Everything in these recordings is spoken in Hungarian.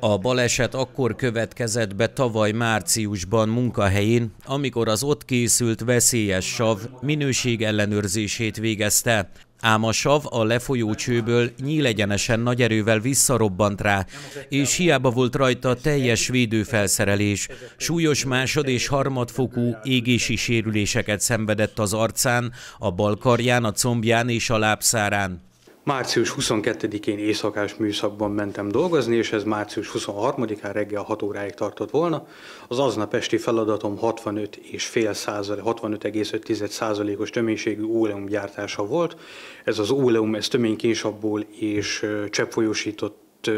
A baleset akkor következett be tavaly márciusban munkahelyén, amikor az ott készült veszélyes sav minőség ellenőrzését végezte. Ám a sav a lefolyó csőből nyílegyenesen nagy erővel visszarobbant rá, és hiába volt rajta teljes védőfelszerelés. Súlyos másod- és harmadfokú égési sérüléseket szenvedett az arcán, a bal karján, a combján és a lábszárán. Március 22-én éjszakás műszakban mentem dolgozni, és ez március 23-án reggel 6 óráig tartott volna. Az aznap esti feladatom 65 és fél százalék, 65,5 százalékos töménységű gyártása volt. Ez az óleum, ez töménykénysabból és cseppfolyósított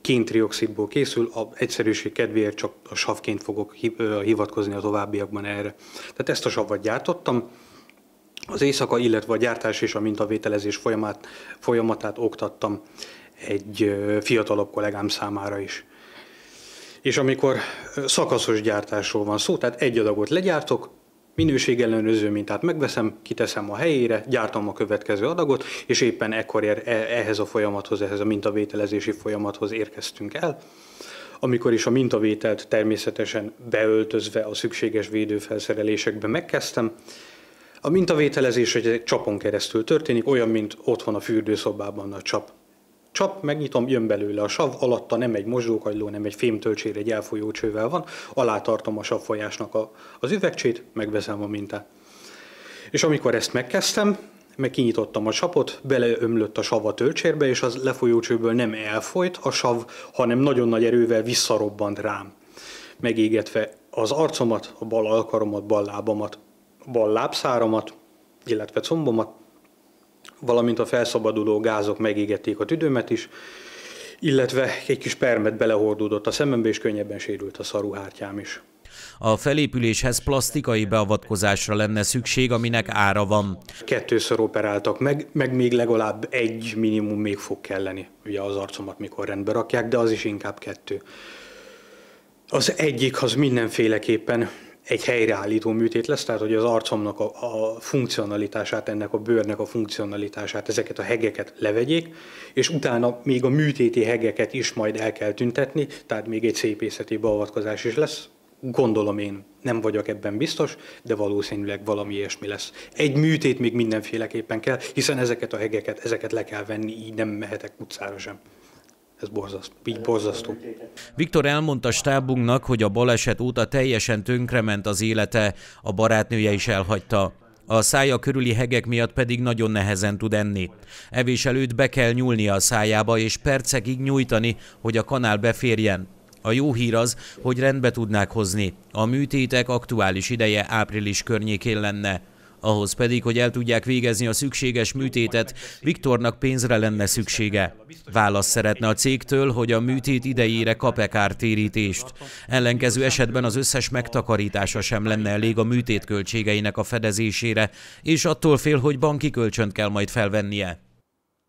kéntrioxidból készül, a egyszerűség kedvéért csak a savként fogok hivatkozni a továbbiakban erre. Tehát ezt a savat gyártottam, az éjszaka, illetve a gyártás és a mintavételezés folyamát, folyamatát oktattam egy fiatalabb kollégám számára is. És amikor szakaszos gyártásról van szó, tehát egy adagot legyártok, minőségellenőrző mintát megveszem, kiteszem a helyére, gyártom a következő adagot, és éppen ekkor ér, e, ehhez a folyamathoz, ehhez a mintavételezési folyamathoz érkeztünk el. Amikor is a mintavételt természetesen beöltözve a szükséges védőfelszerelésekbe megkezdtem, a mintavételezés egy csapon keresztül történik, olyan, mint otthon a fürdőszobában a csap. Csap, megnyitom, jön belőle a sav, alatta nem egy mosdókagyló, nem egy fémtölcsér, egy elfolyó csővel van, alá tartom a savfolyásnak a, az üvegcsét, megveszem a mintát. És amikor ezt megkezdtem, meg kinyitottam a sapot, beleömlött a sav a tölcsérbe, és az lefolyó csőből nem elfolyt a sav, hanem nagyon nagy erővel visszarobbant rám, megégetve az arcomat, a bal alkaromat, bal lábamat, bal lábszáramat, illetve combomat, valamint a felszabaduló gázok megégették a tüdőmet is, illetve egy kis permet belehordódott a szemembe, és könnyebben sérült a szaruhártyám is. A felépüléshez plastikai beavatkozásra lenne szükség, aminek ára van. Kettőször operáltak meg, meg még legalább egy minimum még fog kelleni, ugye az arcomat mikor rendbe rakják, de az is inkább kettő. Az egyik az mindenféleképpen egy helyreállító műtét lesz, tehát hogy az arcomnak a, a funkcionalitását, ennek a bőrnek a funkcionalitását, ezeket a hegeket levegyék, és utána még a műtéti hegeket is majd el kell tüntetni, tehát még egy szépészeti beavatkozás is lesz, gondolom én nem vagyok ebben biztos, de valószínűleg valami ilyesmi lesz. Egy műtét még mindenféleképpen kell, hiszen ezeket a hegeket, ezeket le kell venni, így nem mehetek utcára sem ez borzasztó, így borzasztó. Viktor elmondta stábunknak, hogy a baleset óta teljesen tönkrement az élete, a barátnője is elhagyta. A szája körüli hegek miatt pedig nagyon nehezen tud enni. Evés előtt be kell nyúlnia a szájába, és percekig nyújtani, hogy a kanál beférjen. A jó hír az, hogy rendbe tudnák hozni. A műtétek aktuális ideje április környékén lenne. Ahhoz pedig, hogy el tudják végezni a szükséges műtétet, Viktornak pénzre lenne szüksége. Válasz szeretne a cégtől, hogy a műtét idejére kap-e kártérítést. Ellenkező esetben az összes megtakarítása sem lenne elég a műtét költségeinek a fedezésére, és attól fél, hogy banki kölcsönt kell majd felvennie.